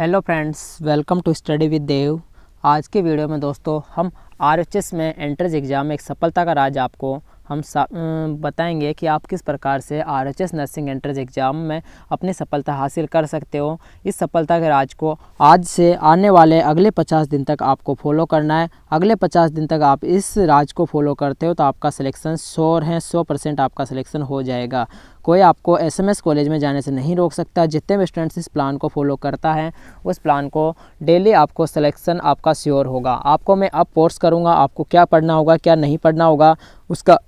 hello friends welcome to study with Dev आज के video में दोस्तों हम आर में एंट्रेंस एग्ज़ाम में एक सफलता का राज आपको हम बताएंगे कि आप किस प्रकार से आर नर्सिंग एंट्रेंस एग्ज़ाम में अपनी सफलता हासिल कर सकते हो इस सफलता के राज को आज से आने वाले अगले 50 दिन तक आपको फॉलो करना है अगले 50 दिन तक आप इस राज को फॉलो करते हो तो आपका सिलेक्शन शोर है सौ परसेंट आपका सिलेक्शन हो जाएगा कोई आपको एसएमएस कॉलेज में जाने से नहीं रोक सकता जितने भी स्टूडेंट्स इस प्लान को फॉलो करता है उस प्लान को डेली आपको सिलेक्शन आपका श्योर होगा आपको मैं अब कोर्स करूँगा आपको क्या पढ़ना होगा क्या नहीं पढ़ना होगा उसका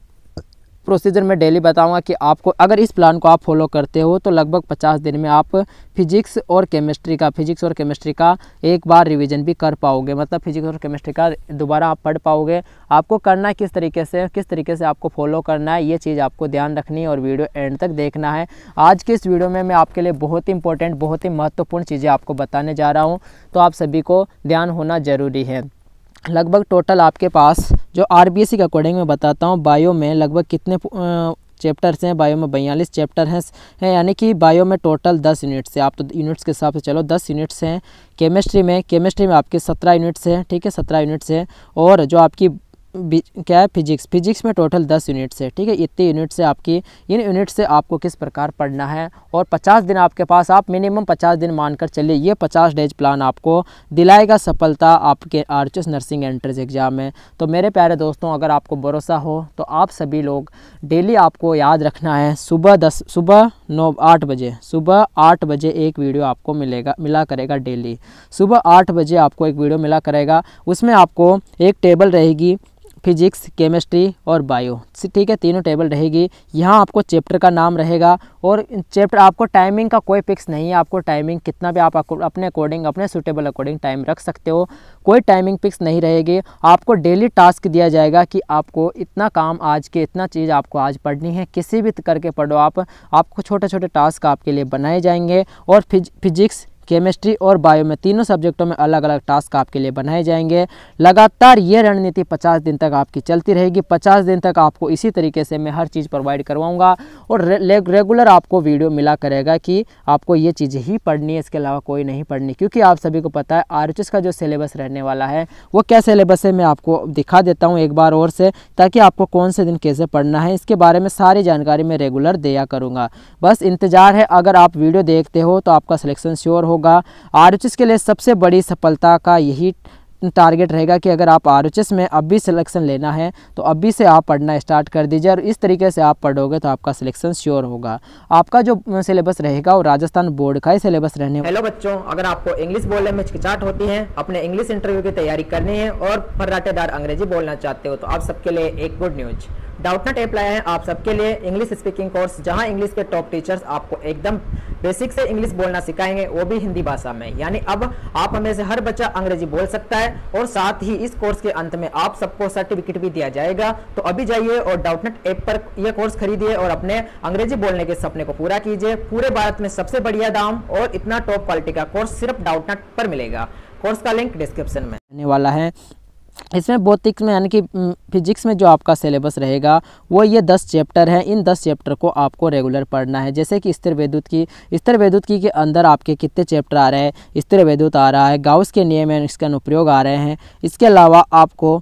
प्रोसीजर मैं डेली बताऊंगा कि आपको अगर इस प्लान को आप फॉलो करते हो तो लगभग 50 दिन में आप फिजिक्स और केमिस्ट्री का फिजिक्स और केमिस्ट्री का एक बार रिवीजन भी कर पाओगे मतलब फिजिक्स और केमिस्ट्री का दोबारा आप पढ़ पाओगे आपको करना किस तरीके से किस तरीके से आपको फॉलो करना है ये चीज़ आपको ध्यान रखनी है और वीडियो एंड तक देखना है आज की इस वीडियो में मैं आपके लिए बहुत ही इंपॉर्टेंट बहुत ही महत्वपूर्ण चीज़ें आपको बताने जा रहा हूँ तो आप सभी को ध्यान होना ज़रूरी है लगभग टोटल आपके पास जो आर बी एस सी के अकॉर्डिंग मैं बताता हूँ बायो में लगभग कितने चैप्टर्स हैं बायो में बयालीस चैप्टर हैं है यानी कि बायो में टोटल दस यूनिट्स है आप तो यूनिट्स के हिसाब से चलो दस यूनिट्स हैं केमिस्ट्री में केमिस्ट्री में आपके सत्रह यूनिट्स हैं ठीक है सत्रह यूनिट्स हैं और जो आपकी क्या है फिजिक्स फिजिक्स में टोटल दस यूनिट्स है ठीक है इतने यूनिट्स है आपकी इन यूनिट से आपको किस प्रकार पढ़ना है और पचास दिन आपके पास आप मिनिमम पचास दिन मानकर चलिए ये पचास डेज प्लान आपको दिलाएगा सफलता आपके आर नर्सिंग एंट्रेंस एग्ज़ाम में तो मेरे प्यारे दोस्तों अगर आपको भरोसा हो तो आप सभी लोग डेली आपको याद रखना है सुबह दस सुबह नौ आठ बजे सुबह आठ बजे एक वीडियो आपको मिलेगा मिला करेगा डेली सुबह आठ बजे आपको एक वीडियो मिला करेगा उसमें आपको एक टेबल रहेगी फिजिक्स केमिस्ट्री और बायो ठीक है तीनों टेबल रहेगी यहाँ आपको चैप्टर का नाम रहेगा और चैप्टर आपको टाइमिंग का कोई फिक्स नहीं है आपको टाइमिंग कितना भी आप अपने अकॉर्डिंग अपने सुटेबल अकॉर्डिंग टाइम रख सकते हो कोई टाइमिंग फिक्स नहीं रहेगी आपको डेली टास्क दिया जाएगा कि आपको इतना काम आज के इतना चीज़ आपको आज पढ़नी है किसी भी करके पढ़ो आप आपको छोटे छोटे टास्क आपके लिए बनाए जाएंगे और फिजिक्स केमिस्ट्री और बायो में तीनों सब्जेक्टों में अलग अलग टास्क आपके लिए बनाए जाएंगे लगातार ये रणनीति पचास दिन तक आपकी चलती रहेगी पचास दिन तक आपको इसी तरीके से मैं हर चीज़ प्रोवाइड करवाऊँगा और रे, रेगुलर आपको वीडियो मिला करेगा कि आपको ये चीज़ें ही पढ़नी है इसके अलावा कोई नहीं पढ़नी क्योंकि आप सभी को पता है आर का जो सिलेबस रहने वाला है वो क्या सिलेबस है मैं आपको दिखा देता हूँ एक बार और से ताकि आपको कौन से दिन कैसे पढ़ना है इसके बारे में सारी जानकारी मैं रेगुलर दिया करूँगा बस इंतज़ार है अगर आप वीडियो देखते हो तो आपका सिलेक्शन श्योर होगा होगा आर के लिए सबसे बड़ी सफलता का यही टारगेट रहेगा कि अगर आप आर में अब भी सिलेक्शन लेना है तो अभी से आप पढ़ना स्टार्ट कर दीजिए और इस तरीके से आप पढ़ोगे तो आपका सिलेक्शन श्योर होगा आपका जो सिलेबस रहेगा वो राजस्थान बोर्ड का ही सिलेबस रहने हेलो बच्चों अगर आपको इंग्लिश बोलने में हिचकिचाहट होती है अपने इंग्लिश इंटरव्यू की तैयारी करनी है और फर्राटेदार अंग्रेजी बोलना चाहते हो तो आप सबके लिए एक गुड न्यूज़ डाउटनेट एप लाया है आप सबके लिए इंग्लिश स्पीकिंग कोर्स जहां इंग्लिश के टॉप टीचर्स आपको एकदम बेसिक से इंग्लिश बोलना सिखाएंगे वो भी हिंदी भाषा में यानी अब आप हमें से हर बच्चा अंग्रेजी बोल सकता है और साथ ही इस कोर्स के अंत में आप सबको सर्टिफिकेट भी दिया जाएगा तो अभी जाइए और डाउटनेट ऐप पर यह कोर्स खरीदिए और अपने अंग्रेजी बोलने के सपने को पूरा कीजिए पूरे भारत में सबसे बढ़िया दाम और इतना टॉप क्वालिटी का कोर्स सिर्फ डाउटनेट पर मिलेगा कोर्स का लिंक डिस्क्रिप्शन में आने वाला है इसमें भौतिक्स में यानी कि फिजिक्स में जो आपका सिलेबस रहेगा वो ये दस चैप्टर हैं इन दस चैप्टर को आपको रेगुलर पढ़ना है जैसे कि स्तर वैद्युत की स्त्र वैद्युत की के अंदर आपके कितने चैप्टर आ रहे हैं स्त्र वैद्युत आ रहा है गाउस के नियम एंड इसका अनुप्रयोग आ रहे हैं इसके अलावा आपको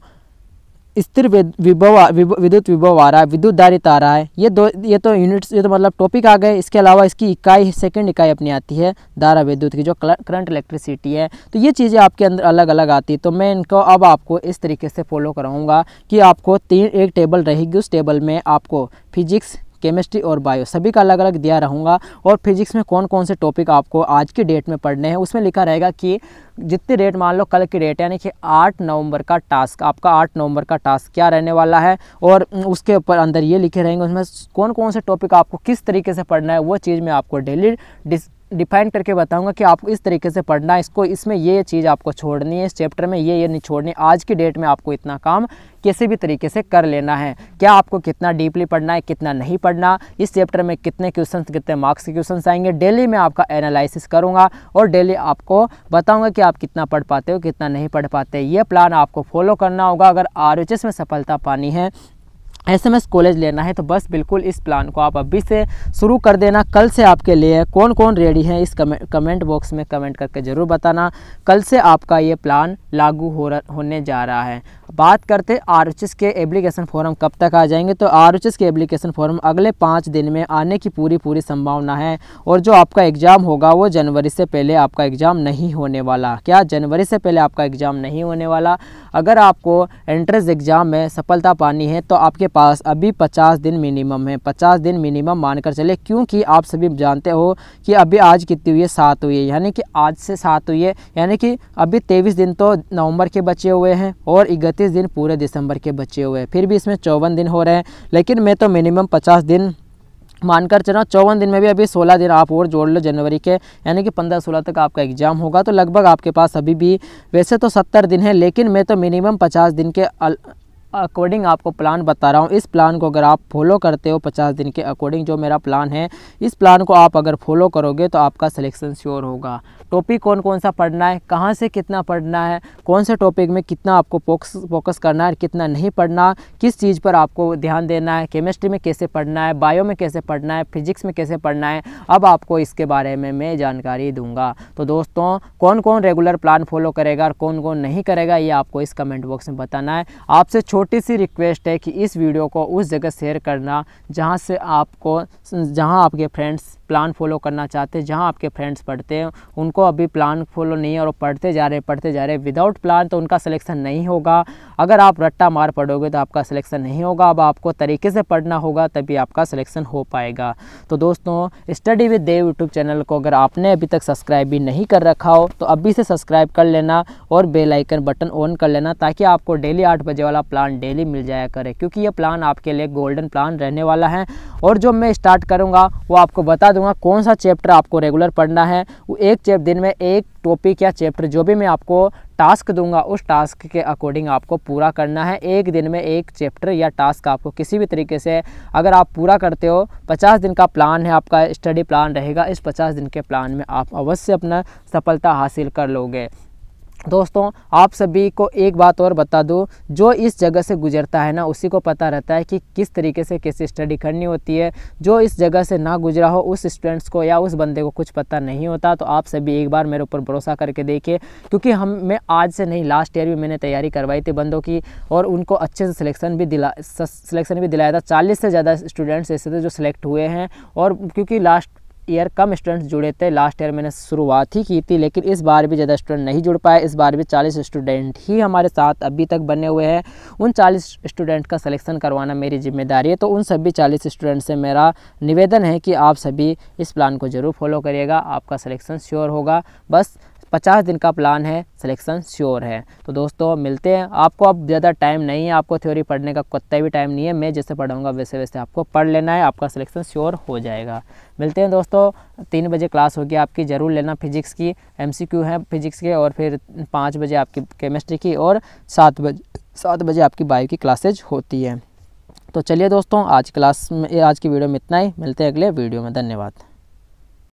स्थिर विभव विद्युत विभव आ रहा है विद्युत धारित आ रहा है ये दो ये तो यूनिट्स ये तो मतलब टॉपिक आ गए इसके अलावा इसकी इकाई सेकंड इकाई अपनी आती है धारा विद्युत की जो करंट इलेक्ट्रिसिटी है तो ये चीज़ें आपके अंदर अलग अलग आती है तो मैं इनको अब आपको इस तरीके से फॉलो कराऊँगा कि आपको तीन एक टेबल रहेगी उस टेबल में आपको फिजिक्स केमिस्ट्री और बायो सभी का अलग अलग दिया रहूँगा और फिजिक्स में कौन कौन से टॉपिक आपको आज की डेट में पढ़ने हैं उसमें लिखा रहेगा कि जितने डेट मान लो कल की डेट यानी कि आठ नवंबर का टास्क आपका आठ नवंबर का टास्क क्या रहने वाला है और उसके ऊपर अंदर ये लिखे रहेंगे उसमें कौन कौन से टॉपिक आपको किस तरीके से पढ़ना है वो चीज़ मैं आपको डेली डिफाइन करके बताऊंगा कि आपको इस तरीके से पढ़ना है इसको इसमें ये चीज़ आपको छोड़नी है इस चैप्टर में ये ये नहीं छोड़नी आज की डेट में आपको इतना काम किसी भी तरीके से कर लेना है क्या आपको कितना डीपली पढ़ना है कितना नहीं पढ़ना इस चैप्टर में कितने क्वेश्चन कितने मार्क्स के क्वेश्चन आएंगे डेली मैं आपका एनालिसिस करूँगा और डेली आपको बताऊँगा कि आप कितना पढ़ पाते हो कितना नहीं पढ़ पाते ये प्लान आपको फॉलो करना होगा अगर आर में सफलता पानी है एसएमएस कॉलेज लेना है तो बस बिल्कुल इस प्लान को आप अभी से शुरू कर देना कल से आपके लिए कौन कौन रेडी है इस कमेंट कमेंट बॉक्स में कमेंट करके ज़रूर बताना कल से आपका ये प्लान लागू हो होने जा रहा है बात करते आर के एप्लीकेशन फॉर्म कब तक आ जाएंगे तो आर के एप्लीकेशन फॉर्म अगले पाँच दिन में आने की पूरी पूरी संभावना है और जो आपका एग्ज़ाम होगा वो जनवरी से पहले आपका एग्ज़ाम नहीं होने वाला क्या जनवरी से पहले आपका एग्ज़ाम नहीं होने वाला अगर आपको एंट्रेंस एग्ज़ाम में सफलता पानी है तो आपके पास अभी पचास दिन मिनिमम है पचास दिन मिनिमम मानकर चले क्योंकि आप सभी जानते हो कि अभी आज कितनी हुई है सात हुई है यानी कि आज से सात हुई है यानी कि अभी तेईस दिन तो नवंबर के बचे हुए हैं और इकतीस दिन पूरे दिसंबर के बचे हुए हैं फिर भी इसमें चौवन दिन हो रहे हैं लेकिन मैं तो मिनिमम पचास दिन मानकर चल रहा हूँ चौवन दिन में भी अभी सोलह दिन आप और जोड़ लो जनवरी के यानी कि पंद्रह सोलह तक आपका एग्जाम होगा तो लगभग आपके पास अभी भी वैसे तो सत्तर दिन है लेकिन मैं तो मिनिमम पचास दिन के अल... अकॉर्डिंग आपको प्लान बता रहा हूँ इस प्लान को अगर आप फॉलो करते हो पचास दिन के अकॉर्डिंग जो मेरा प्लान है इस प्लान को आप अगर फॉलो करोगे तो आपका सिलेक्शन श्योर होगा टॉपिक कौन कौन सा पढ़ना है कहाँ से कितना पढ़ना है कौन से टॉपिक में कितना आपको फोकस फोकस करना है कितना नहीं पढ़ना किस चीज़ पर आपको ध्यान देना है केमिस्ट्री में कैसे पढ़ना है बायो में कैसे पढ़ना है फिजिक्स में कैसे पढ़ना है अब आपको इसके बारे में मैं जानकारी दूंगा तो दोस्तों कौन कौन रेगुलर प्लान फॉलो करेगा और कौन कौन नहीं करेगा ये आपको इस कमेंट बॉक्स में बताना है आपसे छोटी सी रिक्वेस्ट है कि इस वीडियो को उस जगह शेयर करना जहाँ से आपको जहाँ आपके फ्रेंड्स प्लान फॉलो करना चाहते हैं जहाँ आपके फ्रेंड्स पढ़ते हैं उनको अभी प्लान फॉलो नहीं है और पढ़ते जा रहे पढ़ते जा रहे विदाउट प्लान तो उनका सिलेक्शन नहीं होगा अगर आप रट्टा मार पढ़ोगे तो आपका सिलेक्शन नहीं होगा अब आपको तरीके से पढ़ना होगा तभी आपका सिलेक्शन हो पाएगा तो दोस्तों study with Dev YouTube channel को अगर आपने अभी तक सब्सक्राइब भी नहीं कर रखा हो तो अभी से सब्सक्राइब कर लेना और बेल आइकन बटन ऑन कर लेना ताकि आपको डेली आठ बजे वाला प्लान डेली मिल जाया करे क्योंकि ये प्लान आपके लिए गोल्डन प्लान रहने वाला है और जो मैं स्टार्ट करूँगा वो आपको बता दूंगा कौन सा चैप्टर आपको रेगुलर पढ़ना है वो एक चैप दिन में एक टॉपिक या चैप्टर जो भी मैं आपको टास्क दूंगा उस टास्क के अकॉर्डिंग आपको पूरा करना है एक दिन में एक चैप्टर या टास्क आपको किसी भी तरीके से अगर आप पूरा करते हो 50 दिन का प्लान है आपका स्टडी प्लान रहेगा इस 50 दिन के प्लान में आप अवश्य अपना सफलता हासिल कर लोगे दोस्तों आप सभी को एक बात और बता दूँ जो इस जगह से गुजरता है ना उसी को पता रहता है कि किस तरीके से कैसे स्टडी करनी होती है जो इस जगह से ना गुजरा हो उस स्टूडेंट्स को या उस बंदे को कुछ पता नहीं होता तो आप सभी एक बार मेरे ऊपर भरोसा करके देखिए क्योंकि हम मैं आज से नहीं लास्ट ईयर भी मैंने तैयारी करवाई थी बंदों की और उनको अच्छे से सिलेक्शन भी दिला सिलेक्शन भी दिलाया था चालीस से ज़्यादा स्टूडेंट्स ऐसे थे जो सिलेक्ट हुए हैं और क्योंकि लास्ट ईयर कम स्टूडेंट्स जुड़े थे लास्ट ईयर मैंने शुरुआत ही की थी लेकिन इस बार भी ज़्यादा स्टूडेंट नहीं जुड़ पाए इस बार भी चालीस स्टूडेंट ही हमारे साथ अभी तक बने हुए हैं उन चालीस स्टूडेंट का सिलेक्शन करवाना मेरी जिम्मेदारी है तो उन सभी चालीस स्टूडेंट से मेरा निवेदन है कि आप सभी इस प्लान को ज़रूर फॉलो करिएगा आपका सलेक्शन श्योर होगा बस पचास दिन का प्लान है सिलेक्शन श्योर है तो दोस्तों मिलते हैं आपको अब ज़्यादा टाइम नहीं है आपको थ्योरी पढ़ने का कुत्ता भी टाइम नहीं है मैं जैसे पढ़ाऊँगा वैसे वैसे आपको पढ़ लेना है आपका सिलेक्शन श्योर हो जाएगा मिलते हैं दोस्तों तीन बजे क्लास होगी आपकी ज़रूर लेना फिजिक्स की एम है फिजिक्स के और फिर पाँच बजे आपकी केमिस्ट्री की और सात बजे सात बजे आपकी बायो की क्लासेज होती है तो चलिए दोस्तों आज क्लास में आज की वीडियो में इतना ही मिलते हैं अगले वीडियो में धन्यवाद